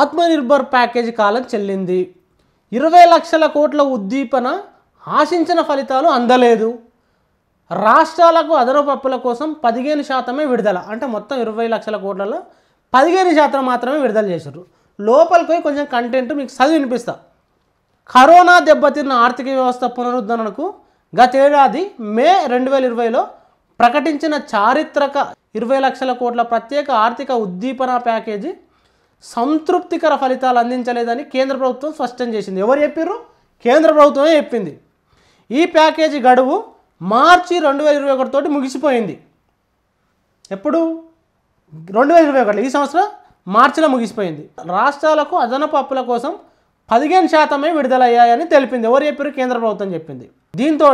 Atmanirbhar package కాలం చెల్లింది ఇరవై లక్షల కోట్ల ఉద్దీపన ఆశించిన ఫలితాలు అందలేదు రాష్ట్రాలకు అదనపు అప్పుల కోసం పదిహేను శాతమే విడుదల అంటే మొత్తం ఇరవై లక్షల కోట్లలో పదిహేను శాతం మాత్రమే విడుదల చేశారు లోపలికి కొంచెం కంటెంట్ మీకు చదివి వినిపిస్తా కరోనా దెబ్బతిన్న ఆర్థిక వ్యవస్థ పునరుద్ధరణకు గతేడాది మే రెండు వేల ఇరవైలో ప్రకటించిన చారిత్రక ఇరవై లక్షల కోట్ల ప్రత్యేక ఆర్థిక ఉద్దీపన ప్యాకేజీ సంతృప్తికర ఫలితాలు అందించలేదని కేంద్ర ప్రభుత్వం స్పష్టం చేసింది ఎవరు చెప్పారు కేంద్ర ప్రభుత్వమే చెప్పింది ఈ ప్యాకేజీ గడువు మార్చి రెండు వేల ఇరవై ఒకటితోటి ముగిసిపోయింది ఎప్పుడు రెండు వేల ఇరవై ఒకటి ఈ సంవత్సరం మార్చిలో ముగిసిపోయింది రాష్ట్రాలకు అదనపు అప్పుల కోసం పదిహేను శాతమే విడుదలయ్యాయని తెలిపింది ఎవరు చెప్పారు కేంద్ర ప్రభుత్వం చెప్పింది దీంతో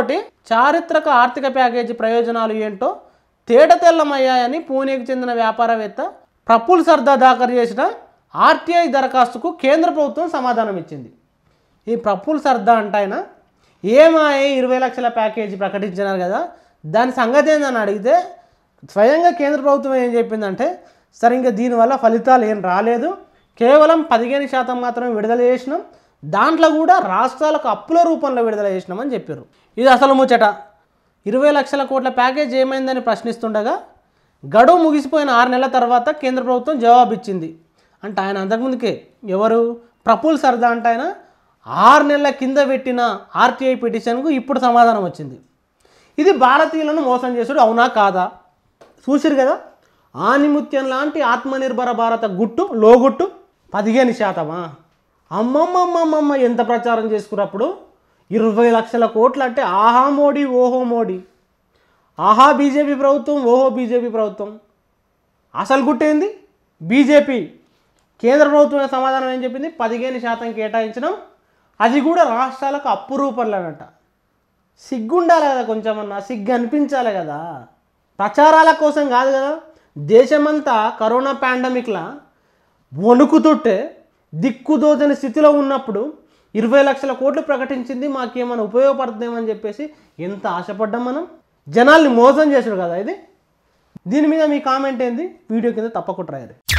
చారిత్రక ఆర్థిక ప్యాకేజీ ప్రయోజనాలు ఏంటో తేటతెల్లమయ్యాయని పూణేకి చెందిన వ్యాపారవేత్త ప్రఫుల్ సర్దా దాఖలు చేసిన ఆర్టీఐ దరఖాస్తుకు కేంద్ర ప్రభుత్వం సమాధానం ఇచ్చింది ఈ ప్రఫుల్ సర్దా అంటాయన ఏమాయే ఇరవై లక్షల ప్యాకేజీ ప్రకటించినారు కదా దాని సంగతి ఏందని అడిగితే స్వయంగా కేంద్ర ప్రభుత్వం ఏం చెప్పిందంటే సరే ఇంకా దీనివల్ల ఫలితాలు ఏం రాలేదు కేవలం పదిహేను శాతం మాత్రమే విడుదల చేసినాం దాంట్లో కూడా రాష్ట్రాలకు అప్పుల రూపంలో విడుదల చేసినామని చెప్పారు ఇది అసలు ముచ్చట ఇరవై లక్షల కోట్ల ప్యాకేజ్ ఏమైందని ప్రశ్నిస్తుండగా గడువు ముగిసిపోయిన ఆరు నెలల తర్వాత కేంద్ర ప్రభుత్వం జవాబిచ్చింది అంటే ఆయన అంతకుముందుకే ఎవరు ప్రఫుల్ సర్దా అంటే ఆయన ఆరు నెలల కింద పెట్టిన ఆర్టీఐ పిటిషన్కు ఇప్పుడు సమాధానం వచ్చింది ఇది భారతీయులను మోసం చేసుడు అవునా కాదా చూసిరు కదా ఆనిముత్యం లాంటి ఆత్మనిర్భర భారత గుట్టు లోగుట్టు పదిహేను శాతమా అమ్మమ్మమ్మమ్మమ్మ ఎంత ప్రచారం చేసుకున్నప్పుడు ఇరవై లక్షల కోట్లు అంటే ఆహా మోడీ ఓహో మోడీ ఆహా బీజేపీ ప్రభుత్వం ఓహో బీజేపీ ప్రభుత్వం అసలు గుట్టేంది బీజేపీ కేంద్ర ప్రభుత్వం సమాధానం ఏం చెప్పింది పదిహేను శాతం కేటాయించడం అది కూడా రాష్ట్రాలకు అప్పు రూపంలోనట సిగ్గుండాలి కదా కొంచెమన్నా సిగ్గు అనిపించాలి కదా ప్రచారాల కోసం కాదు కదా దేశమంతా కరోనా పాండమిక్లా వణుకుతుంటే దిక్కుదోచని స్థితిలో ఉన్నప్పుడు ఇరవై లక్షల కోట్లు ప్రకటించింది మాకేమైనా ఉపయోగపడుతుందేమని చెప్పేసి ఎంత ఆశపడ్డాం మనం జనాల్ని మోసం చేశాడు కదా ఇది దీని మీద మీ కామెంట్ ఏంది వీడియో కింద తప్పకుండా రాయరు